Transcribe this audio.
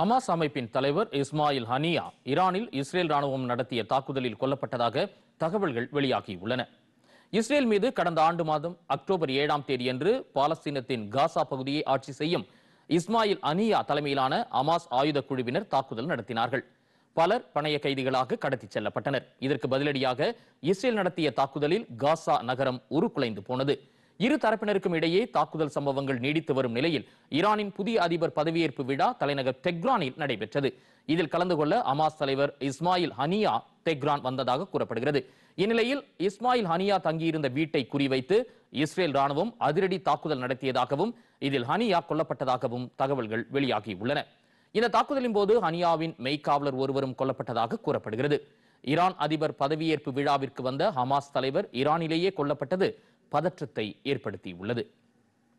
அமாஸ் அமைப்பின் தலைவர் இஸ்மாயில் ஹனியா ஈரானில் இஸ்ரேல் ராணுவம் நடத்திய தாக்குதலில் கொல்லப்பட்டதாக தகவல்கள் வெளியாகியுள்ளன இஸ்ரேல் மீது கடந்த ஆண்டு மாதம் அக்டோபர் ஏழாம் தேதியன்று பாலஸ்தீனத்தின் காசா பகுதியை ஆட்சி செய்யும் இஸ்மாயில் அனியா தலைமையிலான அமாஸ் ஆயுத குழுவினர் தாக்குதல் நடத்தினார்கள் பலர் பணைய கைதிகளாக கடத்திச் செல்லப்பட்டனர் இதற்கு பதிலடியாக இஸ்ரேல் நடத்திய தாக்குதலில் காசா நகரம் உருக்குலைந்து போனது இரு தரப்பினருக்கும் இடையே தாக்குதல் சம்பவங்கள் நீடித்து வரும் நிலையில் ஈரானின் புதிய அதிபர் பதவியேற்பு விழா தலைநகர் டெக்ரானில் நடைபெற்றது இதில் கலந்து கொள்ள அமாஸ் தலைவர் இஸ்மாயில் ஹனியா டெக்ரான் வந்ததாக கூறப்படுகிறது இந்நிலையில் இஸ்மாயில் ஹனியா தங்கியிருந்த வீட்டை குறிவைத்து இஸ்ரேல் ராணுவம் அதிரடி தாக்குதல் நடத்தியதாகவும் இதில் ஹனியா கொல்லப்பட்டதாகவும் தகவல்கள் வெளியாகியுள்ளன இந்த தாக்குதலின் போது ஹனியாவின் மெய்காவலர் ஒருவரும் கொல்லப்பட்டதாக கூறப்படுகிறது ஈரான் அதிபர் பதவியேற்பு விழாவிற்கு வந்த ஹமாஸ் தலைவர் ஈரானிலேயே கொல்லப்பட்டது பதற்றத்தை ஏற்படுத்தியுள்ளது